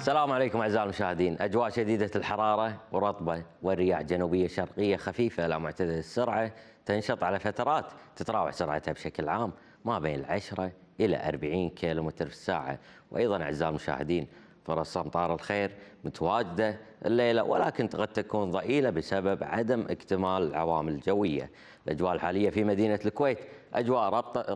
السلام عليكم اعزائي المشاهدين، اجواء شديده الحراره ورطبه والرياح جنوبيه شرقيه خفيفه لا معتدله السرعه تنشط على فترات تتراوح سرعتها بشكل عام ما بين 10 الى 40 كيلومتر في الساعه، وايضا اعزائي المشاهدين فرص أمطار الخير متواجدة الليلة ولكن قد تكون ضئيلة بسبب عدم اكتمال العوامل الجوية الأجواء الحالية في مدينة الكويت أجواء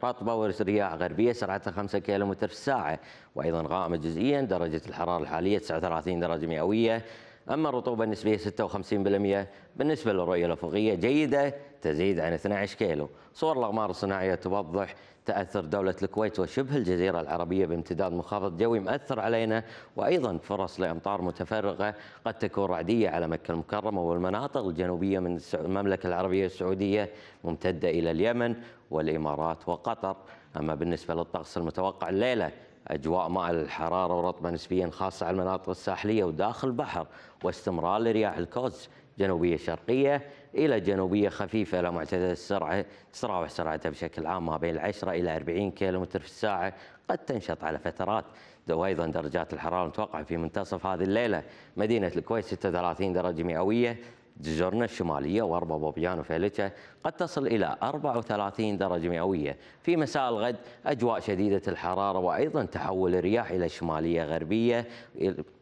رطبة ورياح غربية سرعتها 5 كيلومتر في الساعة وأيضا غائمة جزئيا درجة الحرارة الحالية 39 درجة مئوية أما الرطوبة النسبية 56% بالنسبة للرؤية الأفقية جيدة تزيد عن 12 كيلو صور الأقمار الصناعية توضح تأثر دولة الكويت وشبه الجزيرة العربية بامتداد منخفض جوي مأثر علينا وأيضا فرص لأمطار متفرقة قد تكون رعدية على مكة المكرمة والمناطق الجنوبية من المملكة العربية السعودية ممتدة إلى اليمن والإمارات وقطر أما بالنسبة للطقس المتوقع الليلة أجواء مع الحرارة ورطبة نسبيا خاصة على المناطق الساحلية وداخل البحر واستمرار لرياح الكوز جنوبية شرقية إلى جنوبية خفيفة إلى معتدل السرعة تتراوح سرعتها بشكل عام ما بين 10 إلى 40 كيلومتر في الساعة قد تنشط على فترات وأيضا درجات الحرارة المتوقعة في منتصف هذه الليلة مدينة الكويت 36 درجة مئوية جزرنا الشمالية وأربع بوبيان وفيلتشا قد تصل إلى 34 درجة مئوية في مساء الغد أجواء شديدة الحرارة وأيضا تحول الرياح إلى شمالية غربية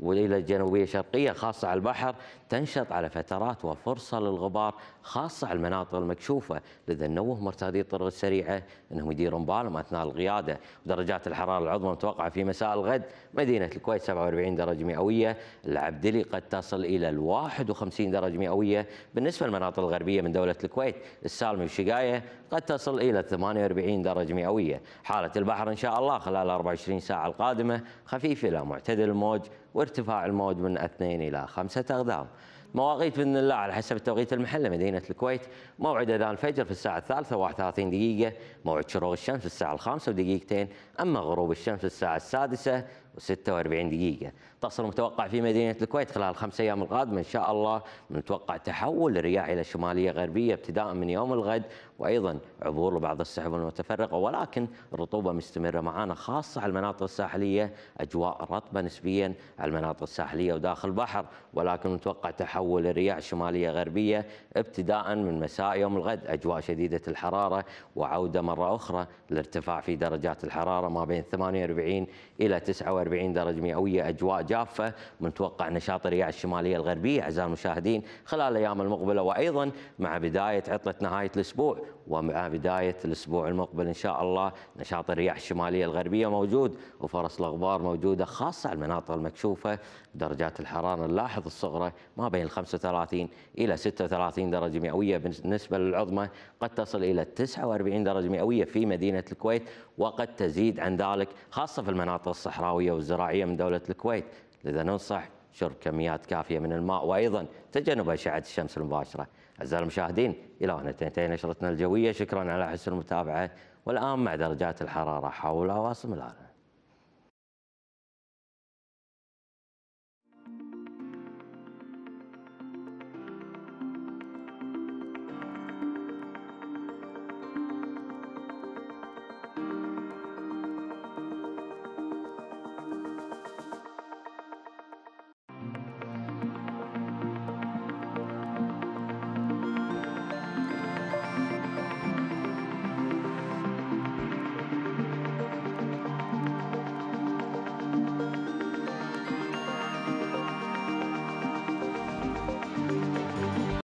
وإلى جنوبية شرقية خاصة على البحر تنشط على فترات وفرصة للغبار خاصة على المناطق المكشوفة لذا نوه مرتادي الطرق السريعة أنهم يديرون بالهم أثناء القيادة درجات الحرارة العظمى متوقعة في مساء الغد مدينة الكويت 47 درجة مئوية العبدلي قد تصل إلى 51 درجة مئوية مئوية بالنسبة للمناطق الغربية من دولة الكويت السالمي وشقاية قد تصل إلى 48 درجة مئوية حالة البحر إن شاء الله خلال 24 ساعة القادمة خفيف إلى معتدل الموج وارتفاع الموج من 2 إلى 5 أقدام مواقيت باذن الله على حسب التوقيت المحلى مدينه الكويت موعد اذان الفجر في الساعه الثالثه 31 دقيقه موعد شروق الشمس في الساعه الخامسه ودقيقتين اما غروب الشمس في الساعه السادسه و46 دقيقة تصل متوقع في مدينة الكويت خلال الخمس أيام القادمة إن شاء الله نتوقع تحول الرياح إلى شمالية غربية ابتداء من يوم الغد وأيضا عبور لبعض السحب المتفرقة ولكن الرطوبة مستمرة معنا خاصة على المناطق الساحلية أجواء رطبة نسبيا على المناطق الساحلية وداخل البحر ولكن نتوقع تحول الرياح شمالية غربية ابتداء من مساء يوم الغد أجواء شديدة الحرارة وعودة مرة أخرى لارتفاع في درجات الحرارة ما بين 48 إلى 49 45 درجة مئوية أجواء جافة متوقع نشاط الرياح الشمالية الغربية أعزائي المشاهدين خلال الأيام المقبلة وأيضا مع بداية عطلة نهاية الأسبوع ومع بداية الأسبوع المقبل إن شاء الله نشاط الرياح الشمالية الغربية موجود وفرص الأغبار موجودة خاصة على المناطق المكشوفة درجات الحرارة نلاحظ الصغرى ما بين 35 إلى 36 درجة مئوية بالنسبة للعظمى قد تصل إلى 49 درجة مئوية في مدينة الكويت وقد تزيد عن ذلك خاصة في المناطق الصحراوية والزراعية من دولة الكويت لذا ننصح شرب كميات كافية من الماء وأيضا تجنب أشعة الشمس المباشرة أعزائي المشاهدين إلى هنا تنتهي نشرتنا الجوية شكرا على حسن المتابعة والآن مع درجات الحرارة حول عواصم العالم